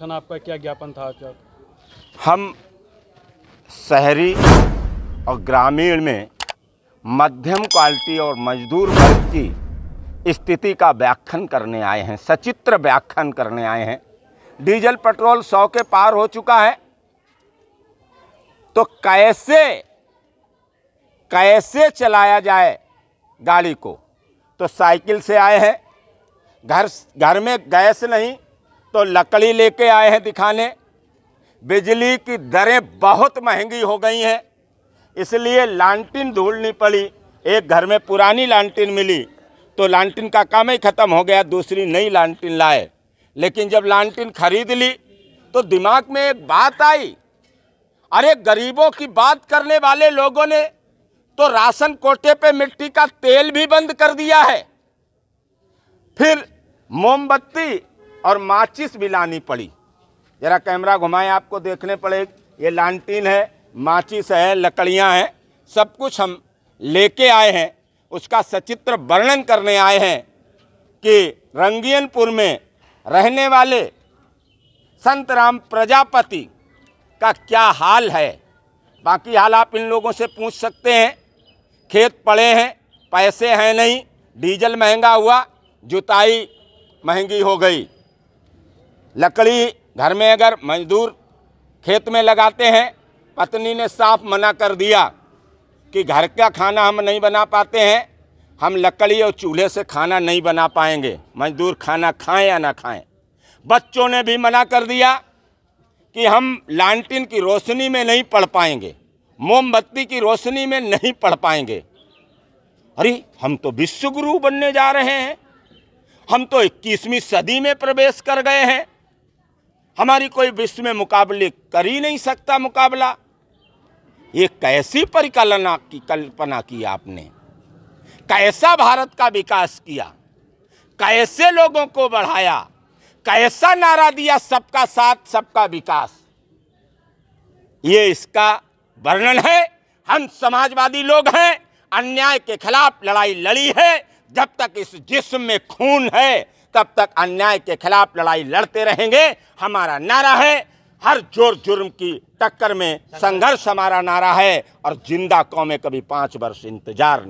संगठन आपका क्या ज्ञापन था आज हम शहरी और ग्रामीण में मध्यम क्वालिटी और मजदूर वर्ग की स्थिति का व्याख्यान करने आए हैं सचित्र व्याख्यान करने आए हैं डीजल पेट्रोल सौ के पार हो चुका है तो कैसे कैसे चलाया जाए गाड़ी को तो साइकिल से आए हैं घर घर में गैस नहीं तो लकड़ी लेके आए हैं दिखाने बिजली की दरें बहुत महंगी हो गई हैं इसलिए लालटिन ढूंढनी पड़ी एक घर में पुरानी लालटिन मिली तो लालटिन का काम ही ख़त्म हो गया दूसरी नई लालटिन लाए लेकिन जब लालटिन खरीद ली तो दिमाग में एक बात आई अरे गरीबों की बात करने वाले लोगों ने तो राशन कोटे पे मिट्टी का तेल भी बंद कर दिया है फिर मोमबत्ती और माचिस भी लानी पड़ी ज़रा कैमरा घुमाएं आपको देखने पड़े ये लानटीन है माचिस है लकड़ियाँ हैं सब कुछ हम लेके आए हैं उसका सचित्र वर्णन करने आए हैं कि रंगियनपुर में रहने वाले संत राम प्रजापति का क्या हाल है बाकी हाल आप इन लोगों से पूछ सकते हैं खेत पड़े हैं पैसे हैं नहीं डीजल महंगा हुआ जुताई महंगी हो गई लकड़ी घर में अगर मजदूर खेत में लगाते हैं पत्नी ने साफ मना कर दिया कि घर का खाना हम नहीं बना पाते हैं हम लकड़ी और चूल्हे से खाना नहीं बना पाएंगे मजदूर खाना खाएं या ना खाएं बच्चों ने भी मना कर दिया कि हम लालटेन की रोशनी में नहीं पढ़ पाएंगे मोमबत्ती की रोशनी में नहीं पढ़ पाएंगे अरे हम तो विश्वगुरु बनने जा रहे हैं हम तो इक्कीसवीं सदी में प्रवेश कर गए हैं हमारी कोई विश्व में मुकाबले कर ही नहीं सकता मुकाबला ये कैसी परिकल्पना की कल्पना की आपने कैसा भारत का विकास किया कैसे लोगों को बढ़ाया कैसा नारा दिया सबका साथ सबका विकास ये इसका वर्णन है हम समाजवादी लोग हैं अन्याय के खिलाफ लड़ाई लड़ी है जब तक इस जिस्म में खून है तब तक अन्याय के खिलाफ लड़ाई लड़ते रहेंगे हमारा नारा है हर जोर जुर्म की टक्कर में संघर्ष हमारा नारा है और जिंदा कौमें कभी पाँच वर्ष इंतजार